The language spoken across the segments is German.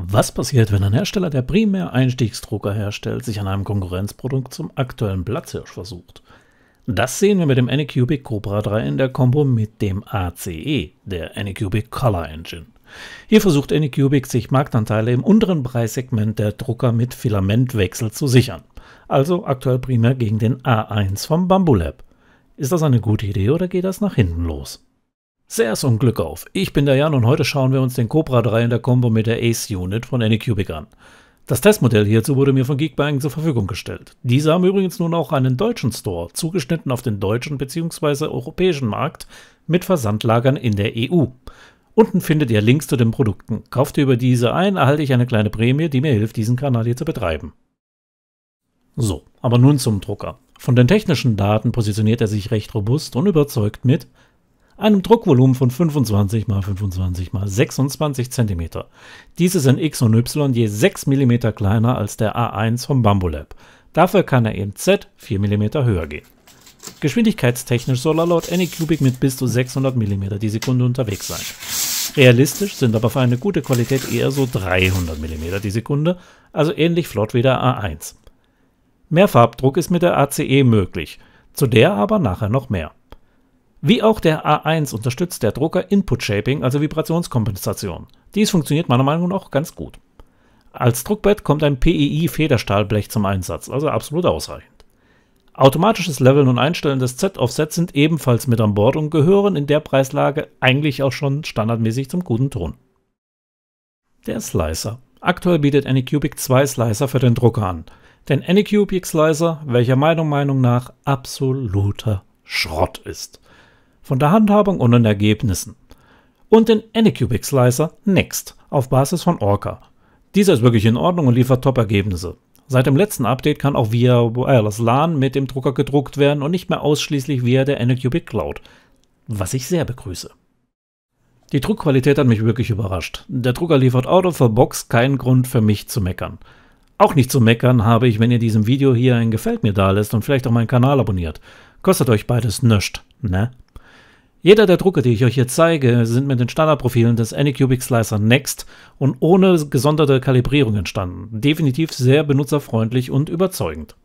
Was passiert, wenn ein Hersteller, der primär Einstiegsdrucker herstellt, sich an einem Konkurrenzprodukt zum aktuellen Platzhirsch versucht? Das sehen wir mit dem Anycubic Cobra 3 in der Kombo mit dem ACE, der Anycubic Color Engine. Hier versucht Anycubic, sich Marktanteile im unteren Preissegment der Drucker mit Filamentwechsel zu sichern. Also aktuell primär gegen den A1 vom Bamboo Lab. Ist das eine gute Idee oder geht das nach hinten los? Sehr zum Glück auf. Ich bin der Jan und heute schauen wir uns den Cobra 3 in der Kombo mit der Ace Unit von Anycubic an. Das Testmodell hierzu wurde mir von Geekbang zur Verfügung gestellt. Diese haben übrigens nun auch einen deutschen Store, zugeschnitten auf den deutschen bzw. europäischen Markt mit Versandlagern in der EU. Unten findet ihr Links zu den Produkten. Kauft ihr über diese ein, erhalte ich eine kleine Prämie, die mir hilft, diesen Kanal hier zu betreiben. So, aber nun zum Drucker. Von den technischen Daten positioniert er sich recht robust und überzeugt mit einem Druckvolumen von 25 x 25 x 26 cm. Dies ist in X und Y je 6 mm kleiner als der A1 vom Bamboo Lab. Dafür kann er im Z 4 mm höher gehen. Geschwindigkeitstechnisch soll er laut Anycubic mit bis zu 600 mm die Sekunde unterwegs sein. Realistisch sind aber für eine gute Qualität eher so 300 mm die Sekunde, also ähnlich flott wie der A1. Mehr Farbdruck ist mit der ACE möglich, zu der aber nachher noch mehr. Wie auch der A1 unterstützt der Drucker Input Shaping, also Vibrationskompensation. Dies funktioniert meiner Meinung nach ganz gut. Als Druckbett kommt ein PEI-Federstahlblech zum Einsatz, also absolut ausreichend. Automatisches Leveln und Einstellen des Z-Offsets sind ebenfalls mit an Bord und gehören in der Preislage eigentlich auch schon standardmäßig zum guten Ton. Der Slicer. Aktuell bietet Anycubic zwei Slicer für den Drucker an. Den Anycubic Slicer, welcher meiner Meinung nach absoluter Schrott ist von der Handhabung und den Ergebnissen. Und den Anycubic Slicer Next auf Basis von Orca. Dieser ist wirklich in Ordnung und liefert Top-Ergebnisse. Seit dem letzten Update kann auch via Wireless LAN mit dem Drucker gedruckt werden und nicht mehr ausschließlich via der Anycubic Cloud, was ich sehr begrüße. Die Druckqualität hat mich wirklich überrascht. Der Drucker liefert out of the box keinen Grund für mich zu meckern. Auch nicht zu meckern habe ich, wenn ihr diesem Video hier ein Gefällt mir da lässt und vielleicht auch meinen Kanal abonniert. Kostet euch beides nöscht, ne? Jeder der Drucke, die ich euch hier zeige, sind mit den Standardprofilen des Anycubic Slicer Next und ohne gesonderte Kalibrierung entstanden. Definitiv sehr benutzerfreundlich und überzeugend.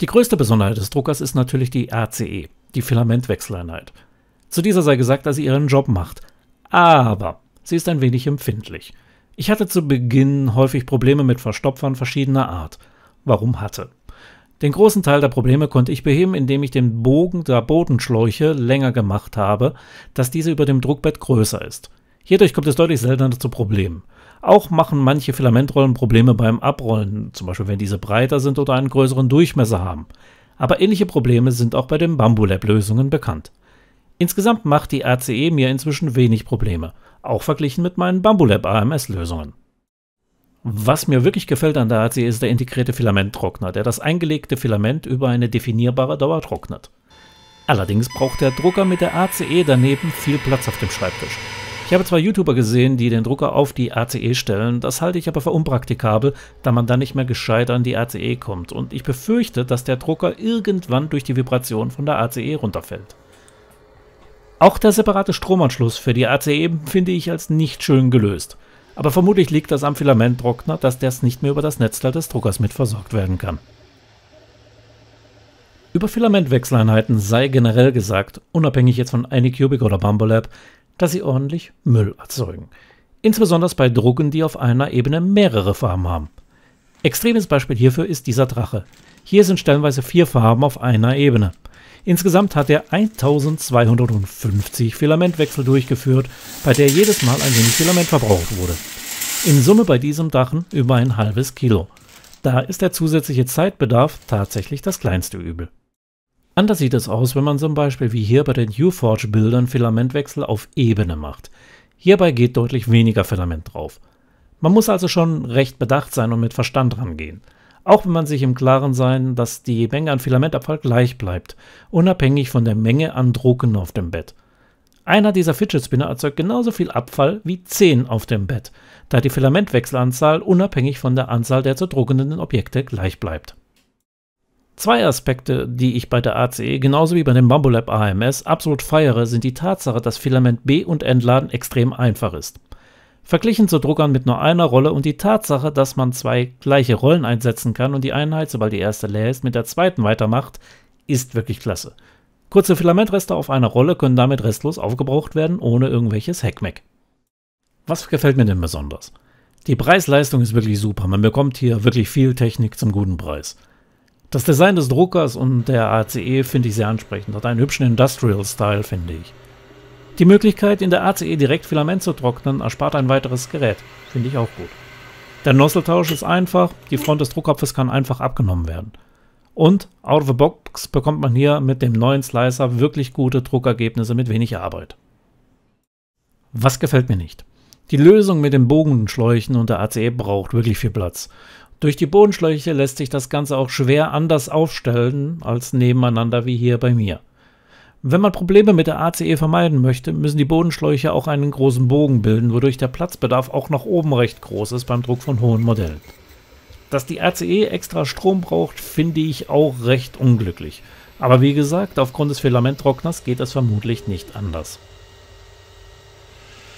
Die größte Besonderheit des Druckers ist natürlich die RCE, die Filamentwechseleinheit. Zu dieser sei gesagt, dass sie ihren Job macht. Aber sie ist ein wenig empfindlich. Ich hatte zu Beginn häufig Probleme mit Verstopfern verschiedener Art. Warum hatte? Den großen Teil der Probleme konnte ich beheben, indem ich den Bogen der Bodenschläuche länger gemacht habe, dass diese über dem Druckbett größer ist. Hierdurch kommt es deutlich seltener zu Problemen. Auch machen manche Filamentrollen Probleme beim Abrollen, zum Beispiel wenn diese breiter sind oder einen größeren Durchmesser haben. Aber ähnliche Probleme sind auch bei den Bambulab-Lösungen bekannt. Insgesamt macht die RCE mir inzwischen wenig Probleme, auch verglichen mit meinen Bambulab AMS-Lösungen. Was mir wirklich gefällt an der HC ist der integrierte Filamenttrockner, der das eingelegte Filament über eine definierbare Dauer trocknet. Allerdings braucht der Drucker mit der ACE daneben viel Platz auf dem Schreibtisch. Ich habe zwar YouTuber gesehen, die den Drucker auf die ACE stellen, das halte ich aber für unpraktikabel, da man dann nicht mehr gescheit an die ACE kommt und ich befürchte, dass der Drucker irgendwann durch die Vibration von der ACE runterfällt. Auch der separate Stromanschluss für die ACE finde ich als nicht schön gelöst. Aber vermutlich liegt das am Filamenttrockner, dass das nicht mehr über das Netzteil des Druckers mit versorgt werden kann. Über Filamentwechseleinheiten sei generell gesagt, unabhängig jetzt von Anycubic oder Bumblelab, dass sie ordentlich Müll erzeugen. Insbesondere bei Drucken, die auf einer Ebene mehrere Farben haben. Extremes Beispiel hierfür ist dieser Drache. Hier sind stellenweise vier Farben auf einer Ebene. Insgesamt hat er 1250 Filamentwechsel durchgeführt, bei der jedes Mal ein wenig Filament verbraucht wurde. In Summe bei diesem Drachen über ein halbes Kilo. Da ist der zusätzliche Zeitbedarf tatsächlich das kleinste Übel. Anders sieht es aus, wenn man zum Beispiel wie hier bei den UForge-Bildern Filamentwechsel auf Ebene macht. Hierbei geht deutlich weniger Filament drauf. Man muss also schon recht bedacht sein und mit Verstand rangehen auch wenn man sich im Klaren sein, dass die Menge an Filamentabfall gleich bleibt, unabhängig von der Menge an Drucken auf dem Bett. Einer dieser Fidget Spinner erzeugt genauso viel Abfall wie 10 auf dem Bett, da die Filamentwechselanzahl unabhängig von der Anzahl der zu druckenden Objekte gleich bleibt. Zwei Aspekte, die ich bei der ACE genauso wie bei dem Bambolab AMS absolut feiere, sind die Tatsache, dass Filament B- und Entladen extrem einfach ist. Verglichen zu Druckern mit nur einer Rolle und die Tatsache, dass man zwei gleiche Rollen einsetzen kann und die Einheit, sobald die erste leer ist, mit der zweiten weitermacht, ist wirklich klasse. Kurze Filamentreste auf einer Rolle können damit restlos aufgebraucht werden, ohne irgendwelches Hackmeck. Was gefällt mir denn besonders? Die Preisleistung ist wirklich super. Man bekommt hier wirklich viel Technik zum guten Preis. Das Design des Druckers und der ACE finde ich sehr ansprechend. Hat einen hübschen Industrial-Style, finde ich. Die Möglichkeit, in der ACE direkt Filament zu trocknen, erspart ein weiteres Gerät. Finde ich auch gut. Der Nosseltausch ist einfach, die Front des Druckkopfes kann einfach abgenommen werden. Und out of the box bekommt man hier mit dem neuen Slicer wirklich gute Druckergebnisse mit wenig Arbeit. Was gefällt mir nicht? Die Lösung mit den Bogenschläuchen und der ACE braucht wirklich viel Platz. Durch die Bodenschläuche lässt sich das Ganze auch schwer anders aufstellen als nebeneinander wie hier bei mir. Wenn man Probleme mit der ACE vermeiden möchte, müssen die Bodenschläuche auch einen großen Bogen bilden, wodurch der Platzbedarf auch nach oben recht groß ist beim Druck von hohen Modellen. Dass die ACE extra Strom braucht, finde ich auch recht unglücklich. Aber wie gesagt, aufgrund des Filamenttrockners geht das vermutlich nicht anders.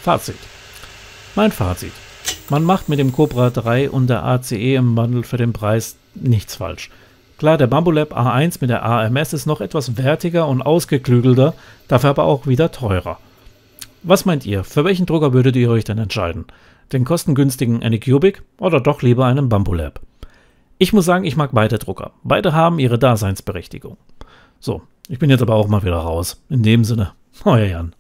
Fazit. Mein Fazit. Man macht mit dem Cobra 3 und der ACE im Bundle für den Preis nichts falsch. Klar, der Bamboo Lab A1 mit der AMS ist noch etwas wertiger und ausgeklügelter, dafür aber auch wieder teurer. Was meint ihr, für welchen Drucker würdet ihr euch denn entscheiden? Den kostengünstigen Anycubic oder doch lieber einen Bamboo Lab? Ich muss sagen, ich mag beide Drucker. Beide haben ihre Daseinsberechtigung. So, ich bin jetzt aber auch mal wieder raus. In dem Sinne, euer Jan.